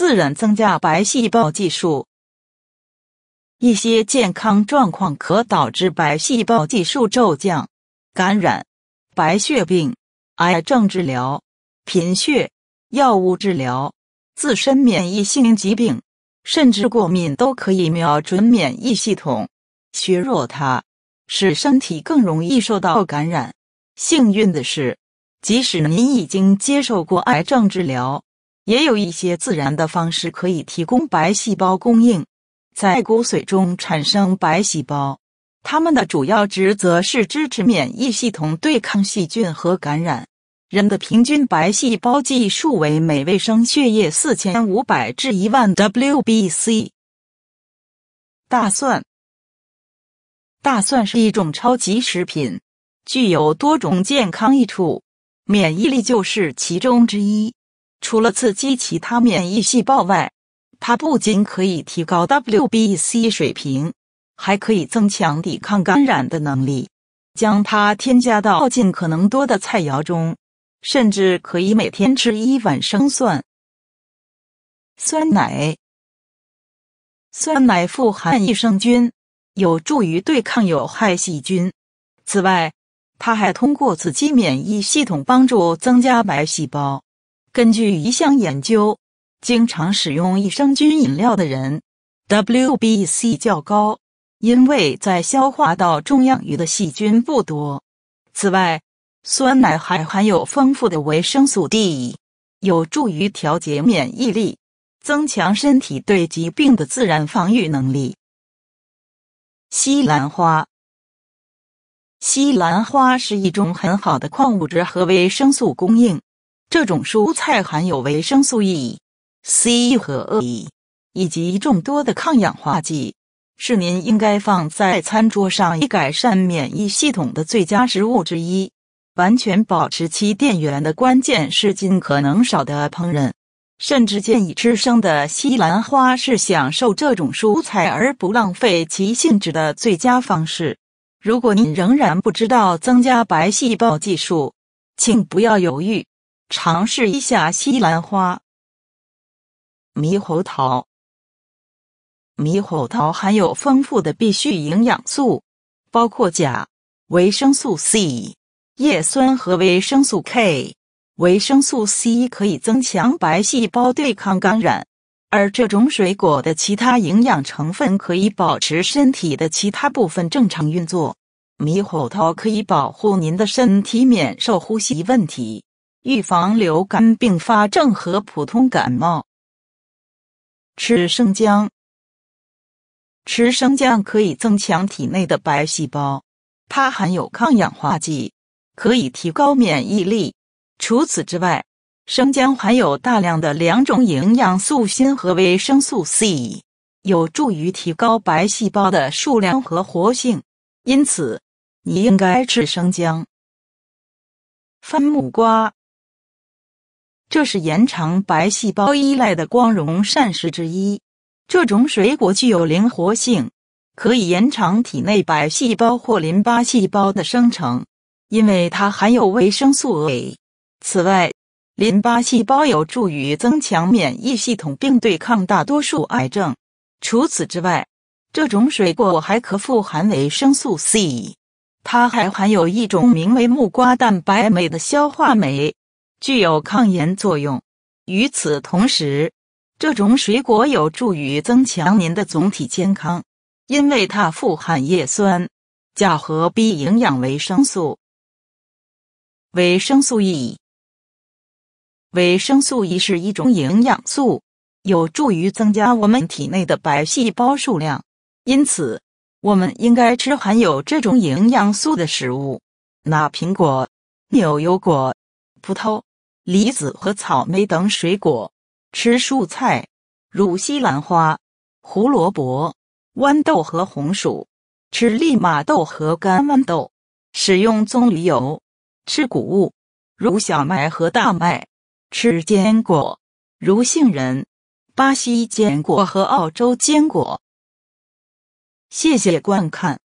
自然增加白细胞计数。一些健康状况可导致白细胞计数骤降，感染、白血病、癌症治疗、贫血、药物治疗、自身免疫性疾病，甚至过敏，都可以瞄准免疫系统，削弱它，使身体更容易受到感染。幸运的是，即使您已经接受过癌症治疗。也有一些自然的方式可以提供白细胞供应，在骨髓中产生白细胞，它们的主要职责是支持免疫系统对抗细菌和感染。人的平均白细胞计数为每卫升血液四千五百至一万 WBC。大蒜，大蒜是一种超级食品，具有多种健康益处，免疫力就是其中之一。除了刺激其他免疫细胞外，它不仅可以提高 WBC 水平，还可以增强抵抗感染的能力。将它添加到尽可能多的菜肴中，甚至可以每天吃一碗生蒜。酸奶，酸奶富含益生菌，有助于对抗有害细菌。此外，它还通过刺激免疫系统帮助增加白细胞。根据一项研究，经常使用益生菌饮料的人 WBC 较高，因为在消化道中养鱼的细菌不多。此外，酸奶还含有丰富的维生素 D，有助于调节免疫力，增强身体对疾病的自然防御能力。西兰花，西兰花是一种很好的矿物质和维生素供应。这种蔬菜含有维生素 E、C 和 E，以及众多的抗氧化剂，是您应该放在餐桌上以改善免疫系统的最佳食物之一。完全保持其电源的关键是尽可能少的烹饪，甚至建议吃生的西兰花是享受这种蔬菜而不浪费其性质的最佳方式。如果您仍然不知道增加白细胞计数，请不要犹豫。尝试一下西兰花、猕猴桃。猕猴桃含有丰富的必需营养素，包括钾、维生素 C、叶酸和维生素 K。维生素 C 可以增强白细胞对抗感染，而这种水果的其他营养成分可以保持身体的其他部分正常运作。猕猴桃可以保护您的身体免受呼吸问题。预防流感并发症和普通感冒，吃生姜。吃生姜可以增强体内的白细胞，它含有抗氧化剂，可以提高免疫力。除此之外，生姜含有大量的两种营养素——锌和维生素 C，有助于提高白细胞的数量和活性。因此，你应该吃生姜。番木瓜。这是延长白细胞依赖的光荣膳食之一。这种水果具有灵活性，可以延长体内白细胞或淋巴细胞的生成，因为它含有维生素 A。此外，淋巴细胞有助于增强免疫系统并对抗大多数癌症。除此之外，这种水果还可富含维生素 C。它还含有一种名为木瓜蛋白酶的消化酶。具有抗炎作用。与此同时，这种水果有助于增强您的总体健康，因为它富含叶酸、钾和 B 营养维生素、维生素 E。维生素 E 是一种营养素，有助于增加我们体内的白细胞数量。因此，我们应该吃含有这种营养素的食物，那苹果、牛油果、葡萄。梨子和草莓等水果，吃蔬菜，如西兰花、胡萝卜、豌豆和红薯；吃利马豆和干豌豆，使用棕榈油；吃谷物，如小麦和大麦；吃坚果，如杏仁、巴西坚果和澳洲坚果。谢谢观看。